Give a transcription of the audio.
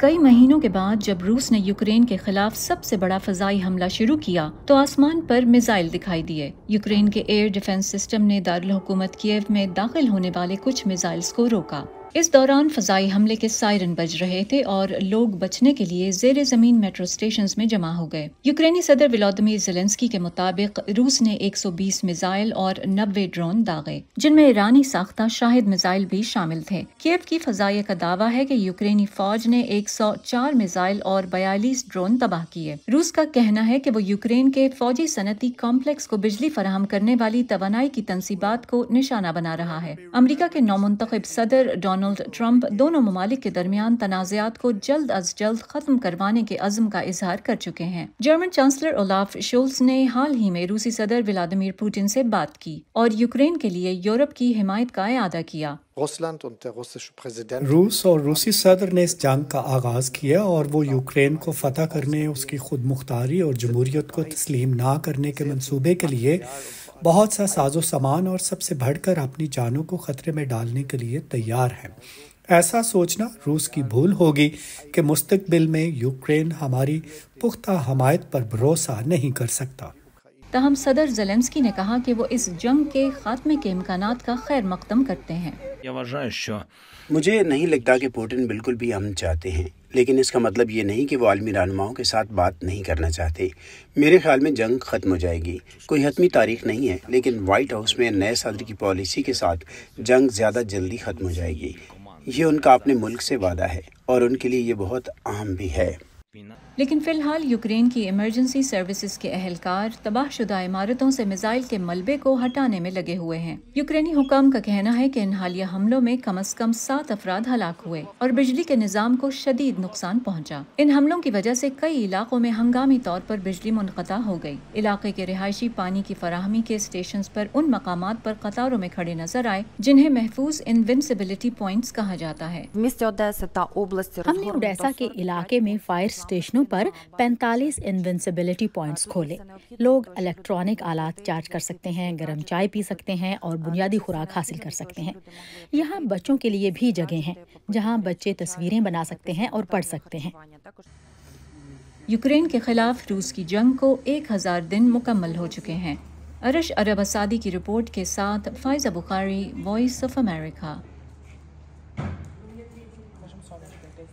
کئی مہینوں کے بعد جب روس نے یوکرین کے خلاف سب سے بڑا فضائی حملہ شروع کیا تو آسمان پر میزائل دکھائی دیے یوکرین کے ایئر ڈیفنس سسٹم نے دارالحکومت کیف میں داخل ہونے والے کچھ میزائلز کو روکا اس دوران فضائی حملے کے سائرن بج رہے تھے اور لوگ بچنے کے لیے زیر زمین میٹرو سٹیشنز میں جمع ہو گئے یوکرینی صدر ولادمیر زلنسکی کے مطابق روس نے ایک سو بیس میزائل اور نوے ڈرون داغے جن میں ایرانی ساختہ شاہد میزائل بھی شامل تھے کیف کی فضائیہ کا دعویٰ ہے کہ یوکرینی فوج نے ایک سو چار میزائل اور بیالیس ڈرون تباہ کیے روس کا کہنا ہے کہ وہ یوکرین کے فوجی صنعتی کمپلیکس کو بجلی فراہم کرنے والی توانائی کی تنصیبات کو نشانہ بنا رہا ہے امریکہ کے نو منتخب صدر ڈونلڈ ٹرمپ دونوں ممالک کے درمیان تنازعات کو جلد از جلد ختم کروانے کے عزم کا اظہار کر چکے ہیں جرمن چانسلر اولاف شولز نے حال ہی میں روسی صدر ولادیمیر پوٹن سے بات کی اور یوکرین کے لیے یورپ کی حمایت کا اعادہ کیا روس اور روسی صدر نے اس جنگ کا آغاز کیا اور وہ یوکرین کو فتح کرنے اس کی خود مختاری اور جمہوریت کو تسلیم نہ کرنے کے منصوبے کے لیے بہت سا ساز و سامان اور سب سے بڑھ کر اپنی جانوں کو خطرے میں ڈالنے کے لیے تیار ہیں ایسا سوچنا روس کی بھول ہوگی کہ مستقبل میں یوکرین ہماری پختہ حمایت پر بھروسہ نہیں کر سکتا تاہم صدر زلنسکی نے کہا کہ وہ اس جنگ کے خاتمے کے امکانات کا خیر مقدم کرتے ہیں مجھے نہیں لگتا کہ پوٹن بالکل بھی امن چاہتے ہیں لیکن اس کا مطلب یہ نہیں کہ وہ عالمی رہنماؤں کے ساتھ بات نہیں کرنا چاہتے میرے خیال میں جنگ ختم ہو جائے گی کوئی حتمی تاریخ نہیں ہے لیکن وائٹ ہاؤس میں نئے صدر کی پالیسی کے ساتھ جنگ زیادہ جلدی ختم ہو جائے گی یہ ان کا اپنے ملک سے وعدہ ہے اور ان کے لیے یہ بہت اہم بھی ہے لیکن فی الحال یوکرین کی ایمرجنسی سروسز کے اہلکار تباہ شدہ عمارتوں سے میزائل کے ملبے کو ہٹانے میں لگے ہوئے ہیں یوکرینی حکام کا کہنا ہے کہ ان حالیہ حملوں میں کم از کم سات افراد ہلاک ہوئے اور بجلی کے نظام کو شدید نقصان پہنچا ان حملوں کی وجہ سے کئی علاقوں میں ہنگامی طور پر بجلی منقطع ہو گئی علاقے کے رہائشی پانی کی فراہمی کے اسٹیشنز پر ان مقامات پر قطاروں میں کھڑے نظر آئے جنہیں محفوظ ان پوائنٹس کہا جاتا ہے ہم نے کے علاقے میں فائر اسٹیشنوں پر پینتالیس پوائنٹس کھولے لوگ الیکٹرانک آلات چارج کر سکتے ہیں گرم چائے پی سکتے ہیں اور بنیادی خوراک حاصل کر سکتے ہیں یہاں بچوں کے لیے بھی جگہ ہیں جہاں بچے تصویریں بنا سکتے ہیں اور پڑھ سکتے ہیں یوکرین کے خلاف روس کی جنگ کو ایک ہزار دن مکمل ہو چکے ہیں ارش عرب اسادی کی رپورٹ کے ساتھ Faiza Bukhari Voice of America